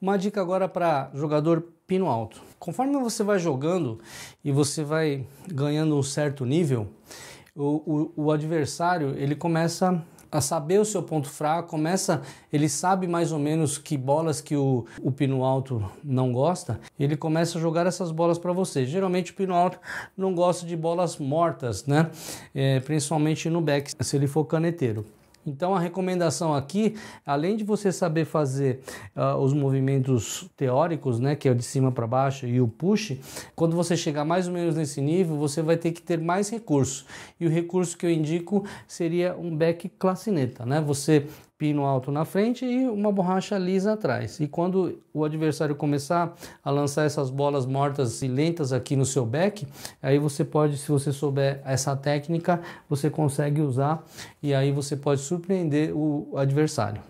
Uma dica agora para jogador pino alto. Conforme você vai jogando e você vai ganhando um certo nível, o, o, o adversário ele começa a saber o seu ponto fraco, começa, ele sabe mais ou menos que bolas que o, o pino alto não gosta, ele começa a jogar essas bolas para você. Geralmente o pino alto não gosta de bolas mortas, né? É, principalmente no back, se ele for caneteiro. Então a recomendação aqui, além de você saber fazer uh, os movimentos teóricos, né, que é o de cima para baixo e o push, quando você chegar mais ou menos nesse nível, você vai ter que ter mais recurso. E o recurso que eu indico seria um back classineta, né? Você pino alto na frente e uma borracha lisa atrás. E quando o adversário começar a lançar essas bolas mortas e lentas aqui no seu back, aí você pode, se você souber essa técnica, você consegue usar e aí você pode surpreender o adversário.